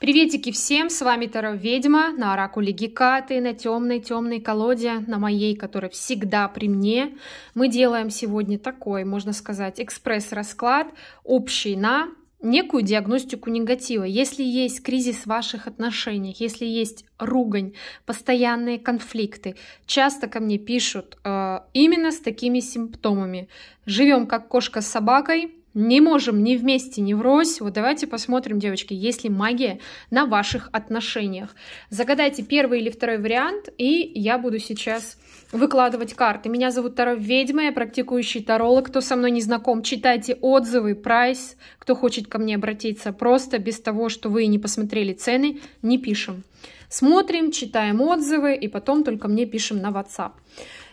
Приветики всем, с вами Таро Ведьма на Оракуле Гекаты, на темной-темной колоде, на моей, которая всегда при мне. Мы делаем сегодня такой, можно сказать, экспресс-расклад, общий на некую диагностику негатива. Если есть кризис в ваших отношениях, если есть ругань, постоянные конфликты, часто ко мне пишут э, именно с такими симптомами. Живем как кошка с собакой, не можем ни вместе, ни врозь. Вот давайте посмотрим, девочки, есть ли магия на ваших отношениях. Загадайте первый или второй вариант, и я буду сейчас выкладывать карты. Меня зовут Таро Ведьма, я практикующий таролог. Кто со мной не знаком, читайте отзывы, прайс. Кто хочет ко мне обратиться, просто без того, что вы не посмотрели цены, не пишем. Смотрим, читаем отзывы, и потом только мне пишем на WhatsApp.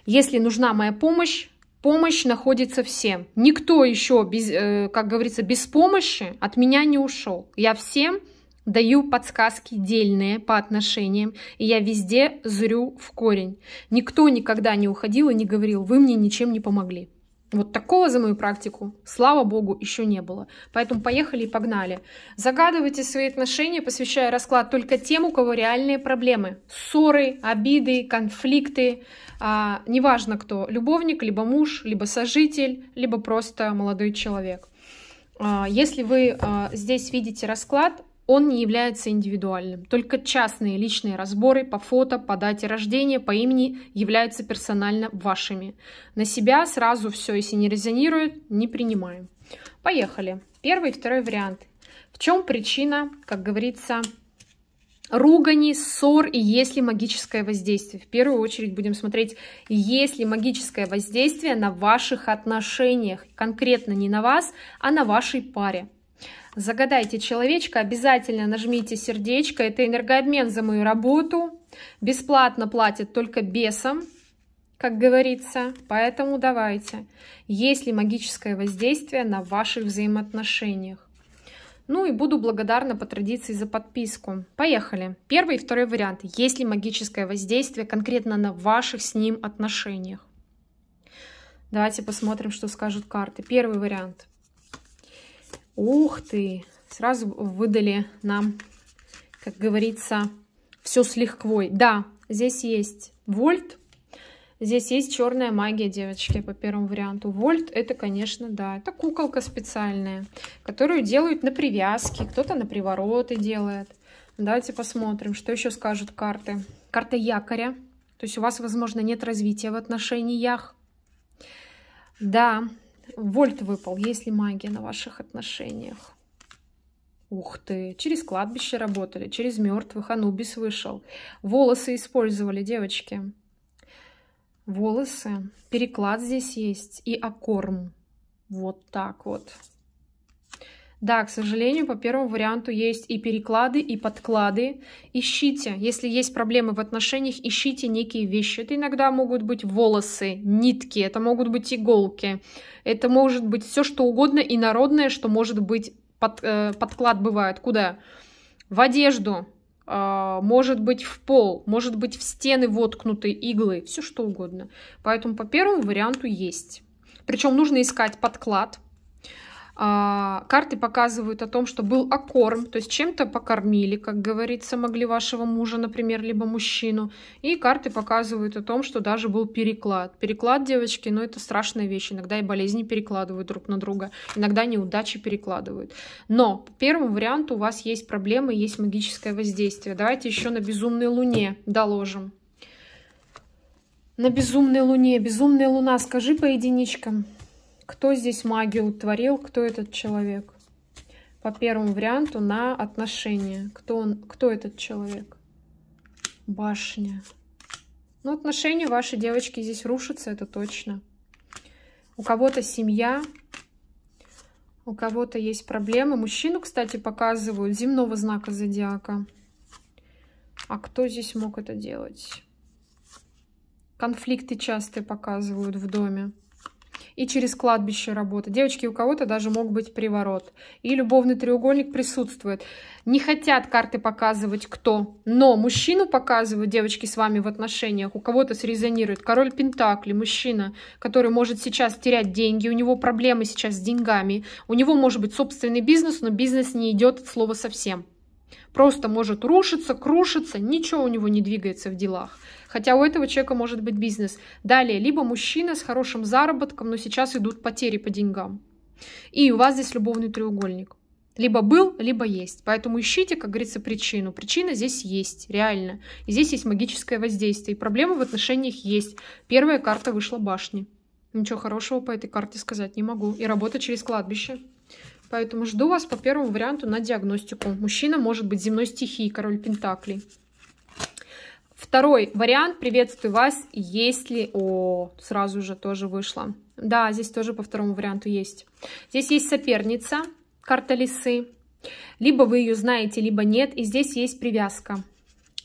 Если нужна моя помощь, помощь находится всем. Никто еще, без, э, как говорится, без помощи от меня не ушел. Я всем даю подсказки дельные по отношениям, и я везде зрю в корень. Никто никогда не уходил и не говорил, вы мне ничем не помогли. Вот такого за мою практику, слава богу, еще не было. Поэтому поехали и погнали. Загадывайте свои отношения, посвящая расклад только тем, у кого реальные проблемы. Ссоры, обиды, конфликты. А, неважно кто, любовник, либо муж, либо сожитель, либо просто молодой человек. А, если вы а, здесь видите расклад, он не является индивидуальным. Только частные личные разборы по фото, по дате рождения, по имени являются персонально вашими. На себя сразу все, если не резонирует, не принимаем. Поехали. Первый и второй вариант. В чем причина, как говорится, ругани, ссор и есть ли магическое воздействие. В первую очередь будем смотреть, есть ли магическое воздействие на ваших отношениях, конкретно не на вас, а на вашей паре. Загадайте человечка, обязательно нажмите сердечко. Это энергообмен за мою работу. Бесплатно платят только бесам, как говорится. Поэтому давайте. Есть ли магическое воздействие на ваших взаимоотношениях? Ну и буду благодарна по традиции за подписку. Поехали. Первый и второй вариант. Есть ли магическое воздействие конкретно на ваших с ним отношениях? Давайте посмотрим, что скажут карты. Первый вариант. Ух ты! Сразу выдали нам, как говорится, все с лихвой. Да, здесь есть вольт. Здесь есть черная магия, девочки, по первому варианту. Вольт это, конечно, да, это куколка специальная, которую делают на привязке, кто-то на привороты делает. Давайте посмотрим, что еще скажут карты. Карта якоря. То есть у вас, возможно, нет развития в отношениях. Да, Вольт выпал. Есть ли магия на ваших отношениях? Ух ты, через кладбище работали, через мертвых, а Анубис вышел. Волосы использовали, девочки. Волосы, переклад здесь есть и окорм. Вот так вот. Да, к сожалению, по первому варианту есть и переклады, и подклады. Ищите, если есть проблемы в отношениях, ищите некие вещи. Это иногда могут быть волосы, нитки, это могут быть иголки, это может быть все что угодно и народное, что может быть под, э, подклад бывает. Куда? В одежду, э, может быть в пол, может быть в стены воткнуты иглы, все что угодно. Поэтому по первому варианту есть. Причем нужно искать подклад, а, карты показывают о том, что был окорм, то есть чем-то покормили, как говорится, могли вашего мужа, например, либо мужчину. И карты показывают о том, что даже был переклад. Переклад, девочки, ну это страшная вещь. Иногда и болезни перекладывают друг на друга, иногда неудачи перекладывают. Но по первому варианту у вас есть проблемы, есть магическое воздействие. Давайте еще на безумной луне доложим. На безумной луне. Безумная луна, скажи по единичкам кто здесь магию творил? кто этот человек? По первому варианту на отношения. Кто, он, кто этот человек? Башня. Ну, отношения ваши девочки здесь рушатся, это точно. У кого-то семья, у кого-то есть проблемы. Мужчину, кстати, показывают земного знака зодиака. А кто здесь мог это делать? Конфликты часто показывают в доме и через кладбище работа. Девочки, у кого-то даже мог быть приворот. И любовный треугольник присутствует. Не хотят карты показывать кто, но мужчину показывают девочки с вами в отношениях. У кого-то срезонирует король Пентакли, мужчина, который может сейчас терять деньги, у него проблемы сейчас с деньгами, у него может быть собственный бизнес, но бизнес не идет от слова совсем. Просто может рушиться, крушиться, ничего у него не двигается в делах. Хотя у этого человека может быть бизнес. Далее, либо мужчина с хорошим заработком, но сейчас идут потери по деньгам. И у вас здесь любовный треугольник. Либо был, либо есть. Поэтому ищите, как говорится, причину. Причина здесь есть, реально. И здесь есть магическое воздействие. И проблемы в отношениях есть. Первая карта вышла башни. Ничего хорошего по этой карте сказать не могу. И работа через кладбище. Поэтому жду вас по первому варианту на диагностику. Мужчина может быть земной стихией, король пентаклей. Второй вариант, приветствую вас, есть ли... О, сразу же тоже вышло. Да, здесь тоже по второму варианту есть. Здесь есть соперница, карта лисы. Либо вы ее знаете, либо нет. И здесь есть привязка.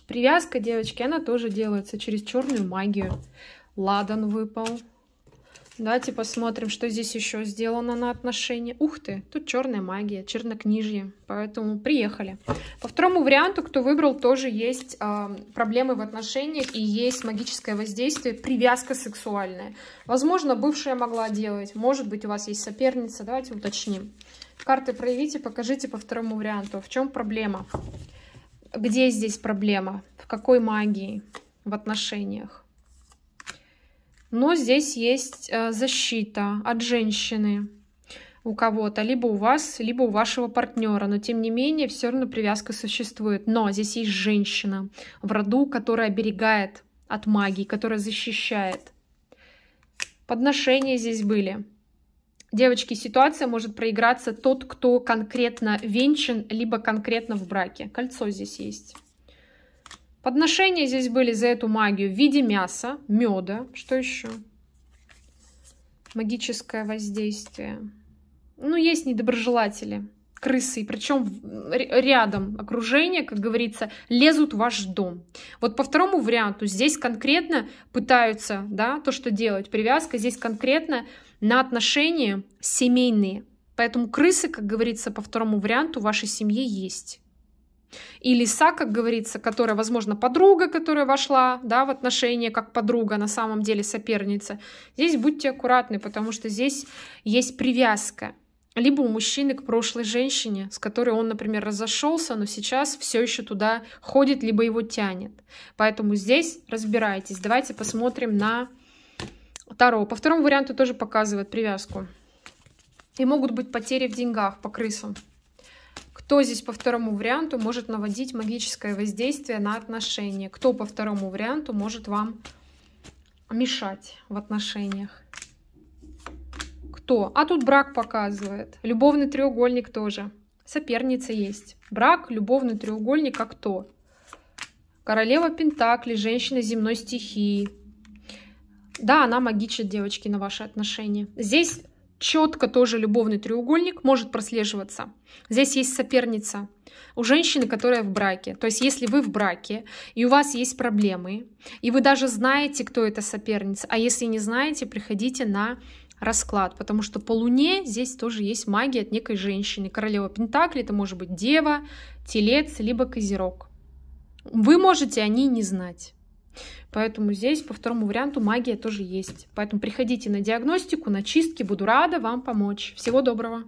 Привязка, девочки, она тоже делается через черную магию. Ладан выпал. Давайте посмотрим, что здесь еще сделано на отношения. Ух ты, тут черная магия, чернокнижье, поэтому приехали. А? По второму варианту, кто выбрал, тоже есть э, проблемы в отношениях и есть магическое воздействие, привязка сексуальная. Возможно, бывшая могла делать, может быть, у вас есть соперница, давайте уточним. Карты проявите, покажите по второму варианту, в чем проблема. Где здесь проблема, в какой магии, в отношениях но здесь есть э, защита от женщины у кого-то, либо у вас, либо у вашего партнера, но тем не менее все равно привязка существует. Но здесь есть женщина в роду, которая оберегает от магии, которая защищает. Подношения здесь были. Девочки, ситуация может проиграться тот, кто конкретно венчан, либо конкретно в браке. Кольцо здесь есть. Подношения здесь были за эту магию в виде мяса, меда. Что еще? Магическое воздействие. Ну, есть недоброжелатели, крысы. Причем рядом окружение, как говорится, лезут в ваш дом. Вот по второму варианту здесь конкретно пытаются, да, то, что делать, привязка здесь конкретно на отношения семейные. Поэтому крысы, как говорится, по второму варианту в вашей семье есть. И лиса, как говорится, которая, возможно, подруга, которая вошла да, в отношения как подруга, на самом деле соперница. Здесь будьте аккуратны, потому что здесь есть привязка. Либо у мужчины к прошлой женщине, с которой он, например, разошелся, но сейчас все еще туда ходит, либо его тянет. Поэтому здесь разбирайтесь. Давайте посмотрим на Таро. По второму варианту тоже показывает привязку. И могут быть потери в деньгах по крысам. Кто здесь по второму варианту может наводить магическое воздействие на отношения? Кто по второму варианту может вам мешать в отношениях? Кто? А тут брак показывает. Любовный треугольник тоже. Соперница есть. Брак, любовный треугольник, а кто? Королева Пентакли, женщина земной стихии. Да, она магичит, девочки, на ваши отношения. Здесь четко тоже любовный треугольник может прослеживаться. Здесь есть соперница у женщины, которая в браке. То есть если вы в браке, и у вас есть проблемы, и вы даже знаете, кто эта соперница, а если не знаете, приходите на расклад, потому что по Луне здесь тоже есть магия от некой женщины. Королева Пентакли это может быть Дева, Телец, либо Козерог. Вы можете о ней не знать. Поэтому здесь по второму варианту магия тоже есть. Поэтому приходите на диагностику, на чистки. Буду рада вам помочь. Всего доброго!